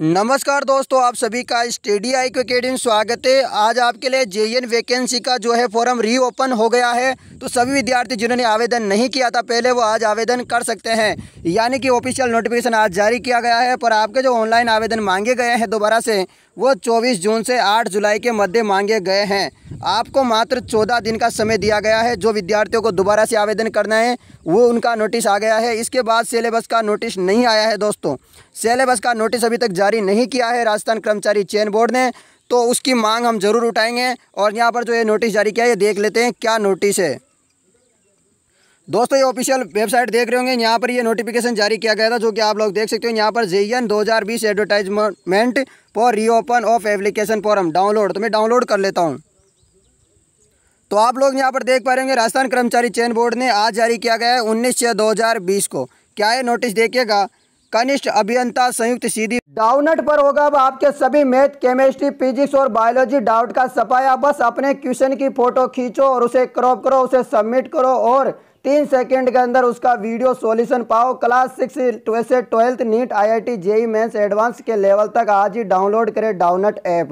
नमस्कार दोस्तों आप सभी का स्टेडी आई क्रिकेट स्वागत है आज आपके लिए एन वैकेंसी का जो है फॉर्म रीओपन हो गया है तो सभी विद्यार्थी जिन्होंने आवेदन नहीं किया था पहले वो आज आवेदन कर सकते हैं यानी कि ऑफिशियल नोटिफिकेशन आज जारी किया गया है पर आपके जो ऑनलाइन आवेदन मांगे गए हैं दोबारा से वो 24 जून से 8 जुलाई के मध्य मांगे गए हैं आपको मात्र 14 दिन का समय दिया गया है जो विद्यार्थियों को दोबारा से आवेदन करना है वो उनका नोटिस आ गया है इसके बाद सिलेबस का नोटिस नहीं आया है दोस्तों सिलेबस का नोटिस अभी तक जारी नहीं किया है राजस्थान कर्मचारी चयन बोर्ड ने तो उसकी मांग हम ज़रूर उठाएंगे और यहाँ पर जो ये नोटिस जारी किया है ये देख लेते हैं क्या नोटिस है दोस्तों ये ऑफिशियल वेबसाइट देख रहे होंगे यहाँ पर ये नोटिफिकेशन जारी किया गया था जो कि आप लोग देख सकते हो यहाँ पर JEN 2020 advertisement for reopen of application form download तो मैं डाउनलोड कर लेता हूँ तो आप लोग यहाँ पर देख पा रहे होंगे राजस्थान कर्मचारी चयन बोर्ड ने आज जारी किया गया है उन्नीस छः दो को क्या ये नोटिस देखिएगा कनिष्ठ अभियंता संयुक्त सीधी डाउनलोड पर होगा अब आपके सभी मैथ केमिस्ट्री फिजिक्स और बायोलॉजी डाउट का सफाया बस अपने क्वेश्चन की फोटो खींचो और उसे क्रॉप करो उसे सबमिट करो और तीन सेकेंड के अंदर उसका वीडियो सॉल्यूशन पाओ क्लास सिक्स से twelfth NEET IIT JEE mains advance के लेवल तक आज ही डाउनलोड करें डाउनट ऐप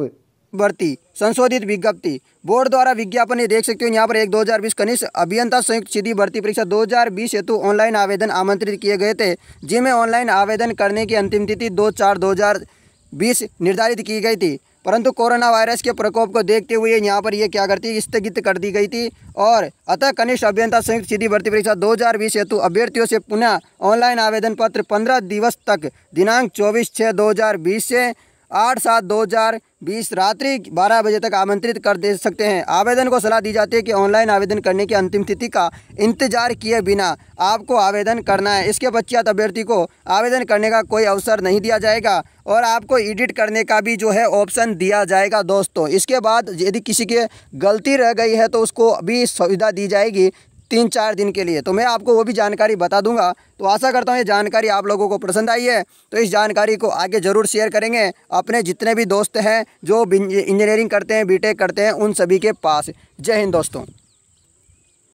भर्ती संशोधित विज्ञप्ति बोर्ड द्वारा विज्ञापन ये देख सकते हो यहाँ पर एक 2020 कनिष्ठ अभियंता संयुक्त सीधी भर्ती परीक्षा 2020 हेतु ऑनलाइन आवेदन आमंत्रित किए गए थे जिनमें ऑनलाइन आवेदन करने की अंतिम तिथि दो चार दो 2020 निर्धारित की गई थी परंतु कोरोना वायरस के प्रकोप को देखते हुए यहाँ पर ये क्या करती है स्थगित कर दी गई थी और अतः कनिष्ठ अभियंता संयुक्त सीधी भर्ती परीक्षा 2020 हेतु अभ्यर्थियों से पुनः ऑनलाइन आवेदन पत्र 15 दिवस तक दिनांक 24 छः 2020 से आठ सात दो हज़ार बीस रात्रि बारह बजे तक आमंत्रित कर दे सकते हैं आवेदन को सलाह दी जाती है कि ऑनलाइन आवेदन करने की अंतिम तिथि का इंतजार किए बिना आपको आवेदन करना है इसके पश्चात अभ्यर्थी को आवेदन करने का कोई अवसर नहीं दिया जाएगा और आपको एडिट करने का भी जो है ऑप्शन दिया जाएगा दोस्तों इसके बाद यदि किसी के गलती रह गई है तो उसको भी सुविधा दी जाएगी तीन चार दिन के लिए तो मैं आपको वो भी जानकारी बता दूंगा तो आशा करता हूँ ये जानकारी आप लोगों को पसंद आई है तो इस जानकारी को आगे ज़रूर शेयर करेंगे अपने जितने भी दोस्त हैं जो इंजीनियरिंग करते हैं बीटेक करते हैं उन सभी के पास जय हिंद दोस्तों